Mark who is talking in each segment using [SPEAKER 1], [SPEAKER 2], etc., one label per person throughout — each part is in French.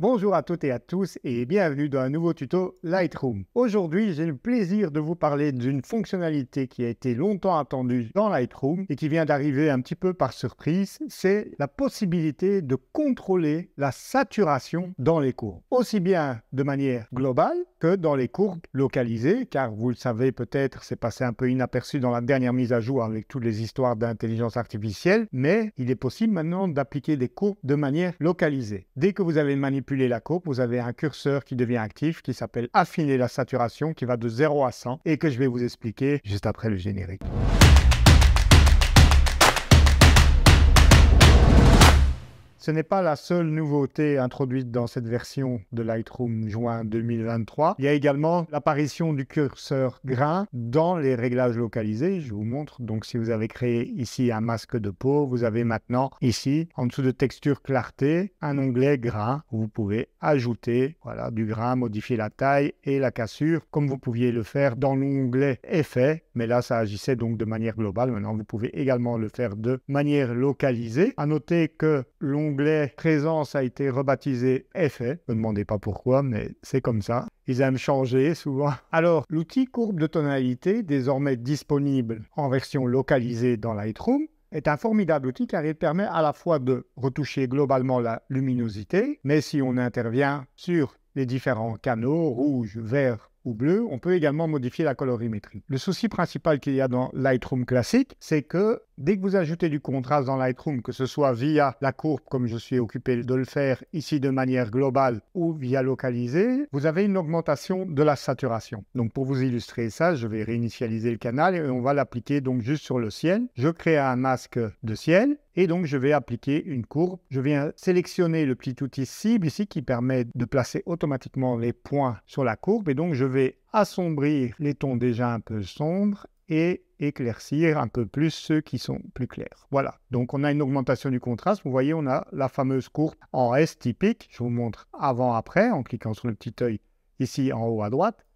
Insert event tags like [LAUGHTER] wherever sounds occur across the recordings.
[SPEAKER 1] Bonjour à toutes et à tous et bienvenue dans un nouveau tuto Lightroom. Aujourd'hui, j'ai le plaisir de vous parler d'une fonctionnalité qui a été longtemps attendue dans Lightroom et qui vient d'arriver un petit peu par surprise, c'est la possibilité de contrôler la saturation dans les courbes, aussi bien de manière globale que dans les courbes localisées car vous le savez peut-être, c'est passé un peu inaperçu dans la dernière mise à jour avec toutes les histoires d'intelligence artificielle, mais il est possible maintenant d'appliquer des courbes de manière localisée. Dès que vous avez manipulé la vous avez un curseur qui devient actif qui s'appelle affiner la saturation qui va de 0 à 100 et que je vais vous expliquer juste après le générique. Ce n'est pas la seule nouveauté introduite dans cette version de Lightroom juin 2023. Il y a également l'apparition du curseur grain dans les réglages localisés. Je vous montre. Donc si vous avez créé ici un masque de peau, vous avez maintenant ici, en dessous de texture clarté, un onglet grain où vous pouvez ajouter voilà, du grain, modifier la taille et la cassure comme vous pouviez le faire dans l'onglet effet. Mais là, ça agissait donc de manière globale. Maintenant, vous pouvez également le faire de manière localisée. À noter que l'onglet l'onglet présence a été rebaptisé effet. Ne me demandez pas pourquoi, mais c'est comme ça. Ils aiment changer souvent. Alors, l'outil courbe de tonalité, désormais disponible en version localisée dans Lightroom, est un formidable outil car il permet à la fois de retoucher globalement la luminosité, mais si on intervient sur les différents canaux, rouge, vert, bleu, on peut également modifier la colorimétrie. Le souci principal qu'il y a dans Lightroom classique, c'est que dès que vous ajoutez du contraste dans Lightroom, que ce soit via la courbe, comme je suis occupé de le faire ici de manière globale, ou via localisé, vous avez une augmentation de la saturation. Donc pour vous illustrer ça, je vais réinitialiser le canal et on va l'appliquer donc juste sur le ciel. Je crée un masque de ciel et donc, je vais appliquer une courbe. Je viens sélectionner le petit outil cible ici qui permet de placer automatiquement les points sur la courbe. Et donc, je vais assombrir les tons déjà un peu sombres et éclaircir un peu plus ceux qui sont plus clairs. Voilà, donc on a une augmentation du contraste. Vous voyez, on a la fameuse courbe en S typique. Je vous montre avant-après en cliquant sur le petit œil ici en haut à droite.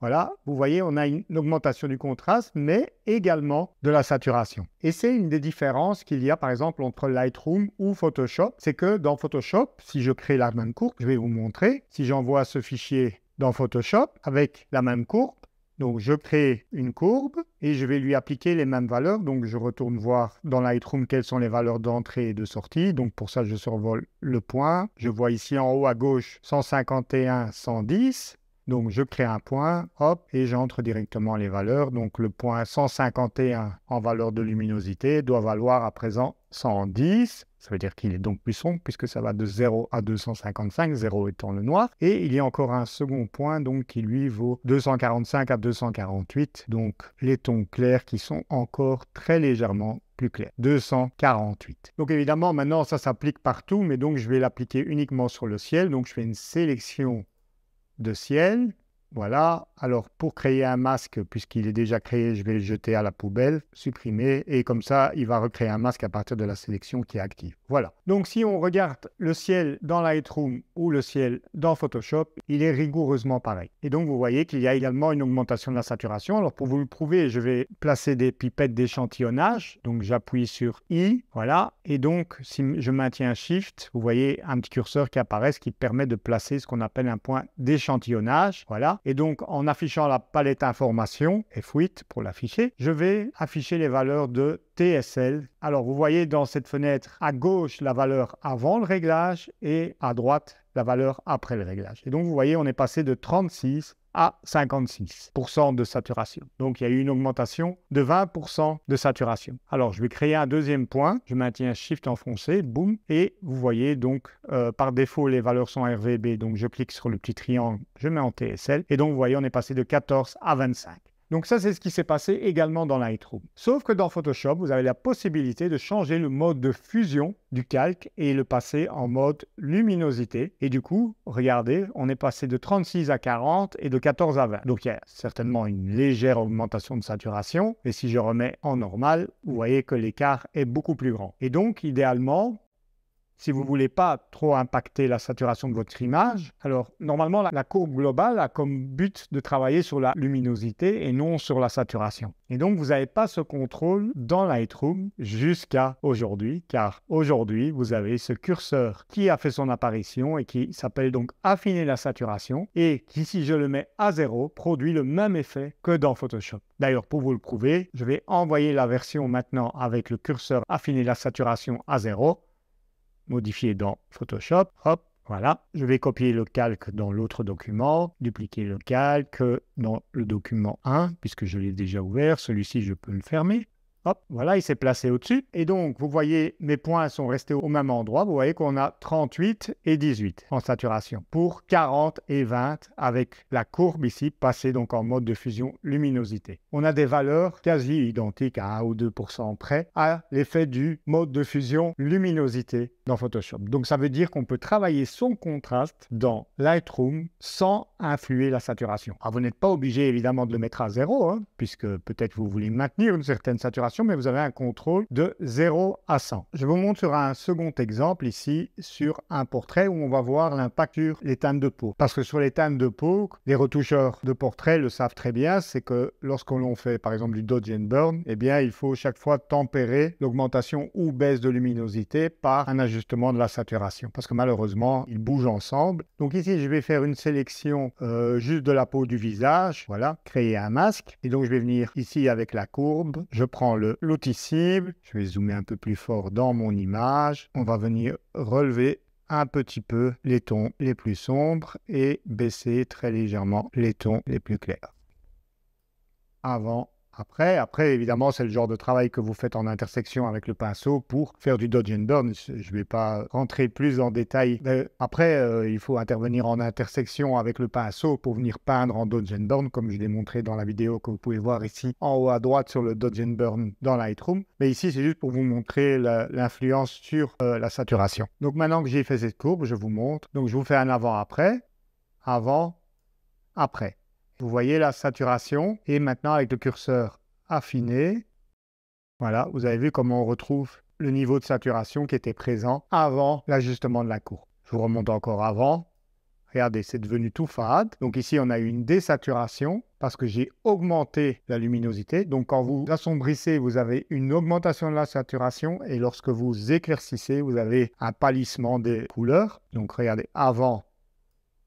[SPEAKER 1] Voilà, vous voyez, on a une augmentation du contraste, mais également de la saturation. Et c'est une des différences qu'il y a, par exemple, entre Lightroom ou Photoshop. C'est que dans Photoshop, si je crée la même courbe, je vais vous montrer, si j'envoie ce fichier dans Photoshop avec la même courbe, donc je crée une courbe et je vais lui appliquer les mêmes valeurs. Donc je retourne voir dans Lightroom quelles sont les valeurs d'entrée et de sortie. Donc pour ça, je survole le point. Je vois ici en haut à gauche 151, 110. Donc, je crée un point, hop, et j'entre directement les valeurs. Donc, le point 151 en valeur de luminosité doit valoir à présent 110. Ça veut dire qu'il est donc plus sombre puisque ça va de 0 à 255, 0 étant le noir. Et il y a encore un second point donc qui lui vaut 245 à 248. Donc les tons clairs qui sont encore très légèrement plus clairs. 248. Donc évidemment maintenant ça s'applique partout mais donc je vais l'appliquer uniquement sur le ciel. Donc je fais une sélection de ciel voilà, alors pour créer un masque, puisqu'il est déjà créé, je vais le jeter à la poubelle, supprimer, et comme ça, il va recréer un masque à partir de la sélection qui est active. Voilà. Donc si on regarde le ciel dans Lightroom ou le ciel dans Photoshop, il est rigoureusement pareil. Et donc vous voyez qu'il y a également une augmentation de la saturation. Alors pour vous le prouver, je vais placer des pipettes d'échantillonnage. Donc j'appuie sur I, voilà. Et donc si je maintiens Shift, vous voyez un petit curseur qui apparaît, ce qui permet de placer ce qu'on appelle un point d'échantillonnage. Voilà. Et donc, en affichant la palette information, F8 pour l'afficher, je vais afficher les valeurs de TSL. Alors, vous voyez dans cette fenêtre à gauche la valeur avant le réglage et à droite la valeur après le réglage. Et donc, vous voyez, on est passé de 36 à 56% de saturation. Donc il y a eu une augmentation de 20% de saturation. Alors je vais créer un deuxième point, je maintiens Shift enfoncé, boum, et vous voyez donc euh, par défaut les valeurs sont RVB, donc je clique sur le petit triangle, je mets en TSL, et donc vous voyez on est passé de 14 à 25. Donc ça, c'est ce qui s'est passé également dans Lightroom. Sauf que dans Photoshop, vous avez la possibilité de changer le mode de fusion du calque et le passer en mode luminosité. Et du coup, regardez, on est passé de 36 à 40 et de 14 à 20. Donc il y a certainement une légère augmentation de saturation. Et si je remets en normal, vous voyez que l'écart est beaucoup plus grand. Et donc, idéalement, si vous ne voulez pas trop impacter la saturation de votre image. Alors, normalement, la, courbe globale a comme but de travailler sur la luminosité et non sur la saturation. Et donc, vous n'avez pas ce contrôle dans Lightroom jusqu'à aujourd'hui, car aujourd'hui, vous avez ce curseur qui a fait son apparition et qui s'appelle donc affiner la saturation et qui, si je le mets à zéro, produit le même effet que dans Photoshop. D'ailleurs, pour vous le prouver, je vais envoyer la version maintenant avec le curseur affiner la saturation à zéro modifier dans Photoshop. Hop, voilà. Je vais copier le calque dans l'autre document, dupliquer le calque dans le document 1, puisque je l'ai déjà ouvert. Celui-ci, je peux le fermer. Hop, voilà, il s'est placé au-dessus. Et donc, vous voyez, mes points sont restés au même endroit. Vous voyez qu'on a 38 et 18 en saturation pour 40 et 20 avec la courbe ici passée donc en mode de fusion luminosité. On a des valeurs quasi identiques à 1 ou 2% près à l'effet du mode de fusion luminosité dans Photoshop. Donc, ça veut dire qu'on peut travailler son contraste dans Lightroom sans influer la saturation. Alors, ah, vous n'êtes pas obligé évidemment de le mettre à zéro, hein, puisque peut-être vous voulez maintenir une certaine saturation mais vous avez un contrôle de 0 à 100. Je vous montre sur un second exemple ici, sur un portrait où on va voir l'impact sur les teintes de peau. Parce que sur les teintes de peau, les retoucheurs de portrait le savent très bien, c'est que lorsqu'on l'on fait par exemple du dodge and burn, eh bien il faut chaque fois tempérer l'augmentation ou baisse de luminosité par un ajustement de la saturation. Parce que malheureusement, ils bougent ensemble. Donc ici, je vais faire une sélection euh, juste de la peau du visage. Voilà, créer un masque. Et donc je vais venir ici avec la courbe. Je prends le l'outil cible. Je vais zoomer un peu plus fort dans mon image. On va venir relever un petit peu les tons les plus sombres et baisser très légèrement les tons les plus clairs. Avant après, après, évidemment, c'est le genre de travail que vous faites en intersection avec le pinceau pour faire du dodge and burn. Je ne vais pas rentrer plus en détail. Après, euh, il faut intervenir en intersection avec le pinceau pour venir peindre en dodge and burn, comme je l'ai montré dans la vidéo que vous pouvez voir ici en haut à droite sur le dodge and burn dans Lightroom. Mais ici, c'est juste pour vous montrer l'influence sur euh, la saturation. Donc maintenant que j'ai fait cette courbe, je vous montre. Donc je vous fais un avant-après, avant, après. Vous voyez la saturation. Et maintenant, avec le curseur affiné, voilà, vous avez vu comment on retrouve le niveau de saturation qui était présent avant l'ajustement de la courbe. Je vous remonte encore avant. Regardez, c'est devenu tout fade. Donc ici, on a eu une désaturation parce que j'ai augmenté la luminosité. Donc quand vous assombrissez, vous avez une augmentation de la saturation et lorsque vous éclaircissez, vous avez un pâlissement des couleurs. Donc regardez, avant,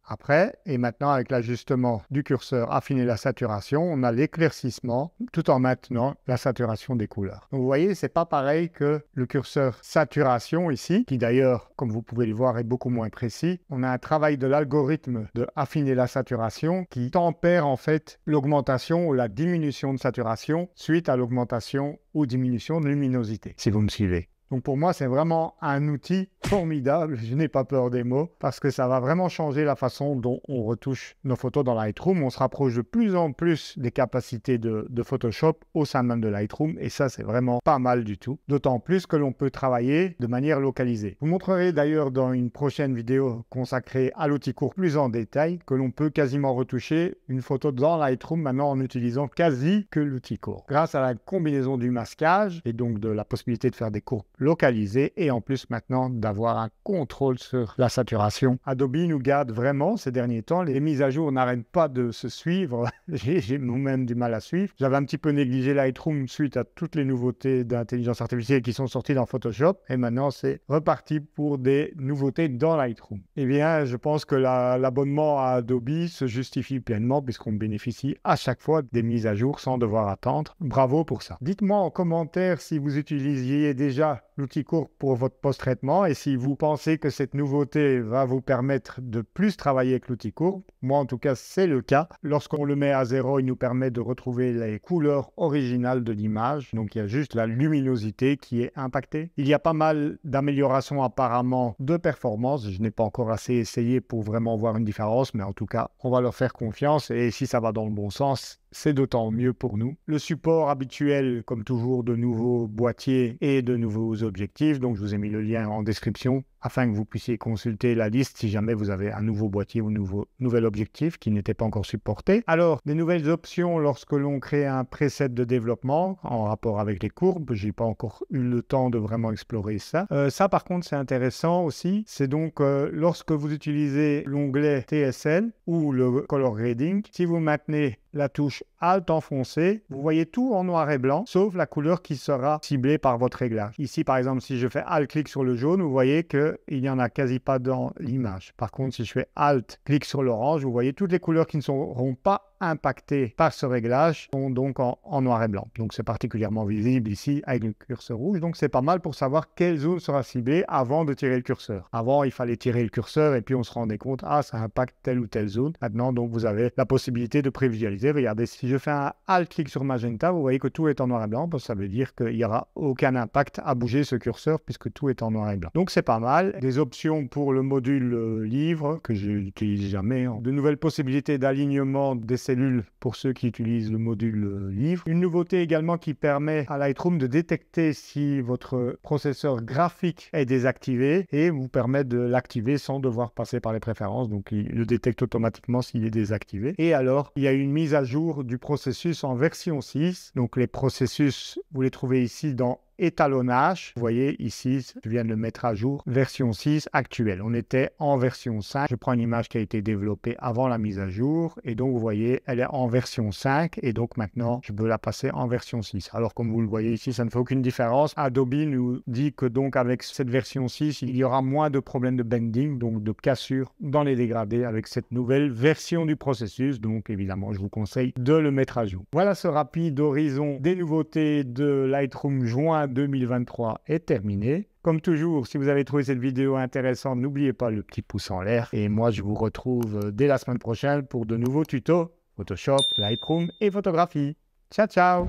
[SPEAKER 1] après. Et maintenant, avec l'ajustement du curseur, affiner la saturation, on a l'éclaircissement tout en maintenant la saturation des couleurs. vous voyez, c'est pas pareil que le curseur saturation ici, qui d'ailleurs, comme vous pouvez le voir, est beaucoup moins précis. On a un travail de l'algorithme de affiner la saturation qui tempère en fait l'augmentation ou la diminution de saturation suite à l'augmentation ou diminution de luminosité, si vous me suivez. Donc pour moi, c'est vraiment un outil formidable. Je n'ai pas peur des mots parce que ça va vraiment changer la façon dont on retouche nos photos dans Lightroom. On se rapproche de plus en plus des capacités de, Photoshop au sein même de Lightroom et ça, c'est vraiment pas mal du tout. D'autant plus que l'on peut travailler de manière localisée. vous montrerez d'ailleurs dans une prochaine vidéo consacrée à l'outil court plus en détail que l'on peut quasiment retoucher une photo dans Lightroom maintenant en utilisant quasi que l'outil court. Grâce à la combinaison du masquage et donc de la possibilité de faire des courbes localisé et en plus maintenant d'avoir un contrôle sur la saturation. Adobe nous garde vraiment ces derniers temps. Les mises à jour n'arrêtent pas de se suivre. [LAUGHS] J'ai moi-même du mal à suivre. J'avais un petit peu négligé Lightroom suite à toutes les nouveautés d'intelligence artificielle qui sont sorties dans Photoshop. Et maintenant, c'est reparti pour des nouveautés dans Lightroom. Eh bien, je pense que l'abonnement à Adobe se justifie pleinement puisqu'on bénéficie à chaque fois des mises à jour sans devoir attendre. Bravo pour ça. Dites-moi en commentaire si vous utilisiez déjà l'outil court pour votre post-traitement. Et si vous pensez que cette nouveauté va vous permettre de plus travailler avec l'outil court, moi en tout cas c'est le cas. Lorsqu'on le met à zéro, il nous permet de retrouver les couleurs originales de l'image. Donc il y a juste la luminosité qui est impactée. Il y a pas mal d'améliorations apparemment de performance. Je n'ai pas encore assez essayé pour vraiment voir une différence, mais en tout cas on va leur faire confiance. Et si ça va dans le bon sens, c'est d'autant mieux pour nous. Le support habituel, comme toujours, de nouveaux boîtiers et de nouveaux objectifs. Donc, je vous ai mis le lien en description afin que vous puissiez consulter la liste si jamais vous avez un nouveau boîtier ou nouveau, nouvel objectif qui n'était pas encore supporté. Alors, des nouvelles options lorsque l'on crée un preset de développement en rapport avec les courbes, j'ai pas encore eu le temps de vraiment explorer ça. Euh, ça, par contre, c'est intéressant aussi. C'est donc euh, lorsque vous utilisez l'onglet TSL ou le color grading, si vous maintenez la touche Alt enfoncée, vous voyez tout en noir et blanc, sauf la couleur qui sera ciblée par votre réglage. Ici, par exemple, si je fais Alt clic sur le jaune, vous voyez que il n'y en a quasi pas dans l'image. Par contre, si je fais Alt, clic sur l'orange, vous voyez toutes les couleurs qui ne seront pas impactées par ce réglage sont donc en, noir et blanc. Donc c'est particulièrement visible ici avec le curseur rouge. Donc c'est pas mal pour savoir quelle zone sera ciblée avant de tirer le curseur. Avant, il fallait tirer le curseur et puis on se rendait compte, ah, ça impacte telle ou telle zone. Maintenant, donc vous avez la possibilité de prévisualiser. Regardez, si je fais un Alt clic sur Magenta, vous voyez que tout est en noir et blanc. ça veut dire qu'il n'y aura aucun impact à bouger ce curseur puisque tout est en noir et blanc. Donc c'est pas mal des options pour le module euh, livre que je n'utilise jamais, hein. de nouvelles possibilités d'alignement des cellules pour ceux qui utilisent le module euh, livre. Une nouveauté également qui permet à Lightroom de détecter si votre processeur graphique est désactivé et vous permet de l'activer sans devoir passer par les préférences. Donc il le détecte automatiquement s'il est désactivé. Et alors, il y a une mise à jour du processus en version 6. Donc les processus, vous les trouvez ici dans étalonnage. Vous voyez ici, je viens de le mettre à jour, version 6 actuelle. On était en version 5. Je prends une image qui a été développée avant la mise à jour. Et donc, vous voyez, elle est en version 5. Et donc, maintenant, je peux la passer en version 6. Alors, comme vous le voyez ici, ça ne fait aucune différence. Adobe nous dit que donc, avec cette version 6, il y aura moins de problèmes de bending, donc de cassure dans les dégradés avec cette nouvelle version du processus. Donc, évidemment, je vous conseille de le mettre à jour. Voilà ce rapide horizon des nouveautés de Lightroom juin 2023 est terminé. Comme toujours, si vous avez trouvé cette vidéo intéressante, n'oubliez pas le petit pouce en l'air. Et moi, je vous retrouve euh, dès la semaine prochaine pour de nouveaux tutos Photoshop, Lightroom et photographie. Ciao, ciao